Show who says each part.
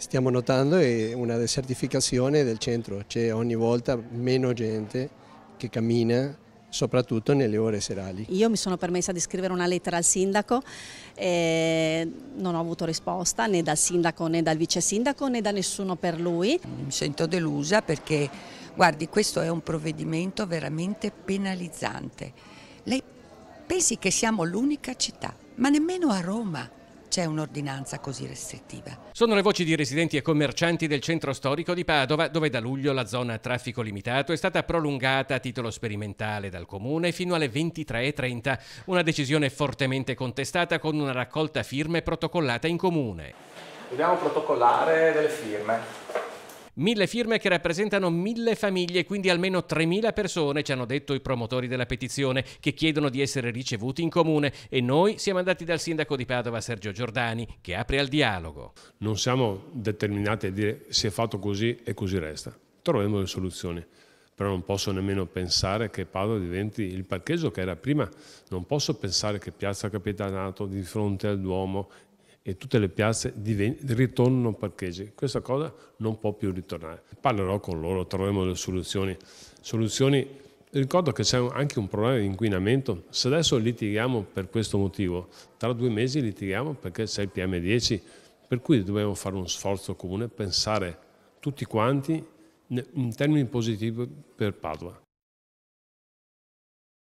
Speaker 1: stiamo notando è una desertificazione del centro, c'è ogni volta meno gente che cammina soprattutto nelle ore serali. Io
Speaker 2: mi sono permessa di scrivere una lettera al sindaco, eh, non ho avuto risposta
Speaker 3: né dal sindaco né dal vice sindaco né da nessuno per lui. Mi sento delusa perché, guardi, questo è un provvedimento veramente penalizzante. Lei pensi che siamo l'unica città, ma nemmeno a Roma c'è un'ordinanza così restrittiva.
Speaker 4: Sono le voci di residenti e commercianti del centro storico di Padova, dove da luglio la zona a traffico limitato è stata prolungata a titolo sperimentale dal comune fino alle 23.30, una decisione fortemente contestata con una raccolta firme protocollata in comune.
Speaker 5: Dobbiamo protocollare delle firme
Speaker 4: Mille firme che rappresentano mille famiglie, quindi almeno 3.000 persone, ci hanno detto i promotori della petizione, che chiedono di essere ricevuti in comune e noi siamo andati dal sindaco di Padova Sergio Giordani, che apre al dialogo.
Speaker 6: Non siamo determinati a dire si è fatto così e così resta. Troveremo le soluzioni però non posso nemmeno pensare che Padova diventi il parcheggio che era prima, non posso pensare che Piazza Capitanato di fronte al Duomo e tutte le piazze ritornano parcheggi. Questa cosa non può più ritornare. Parlerò con loro, troveremo delle soluzioni. soluzioni. Ricordo che c'è anche un problema di inquinamento. Se adesso litighiamo per questo motivo, tra due mesi litighiamo perché c'è il PM10, per cui dobbiamo fare uno sforzo comune, pensare tutti quanti in termini positivi per Padova.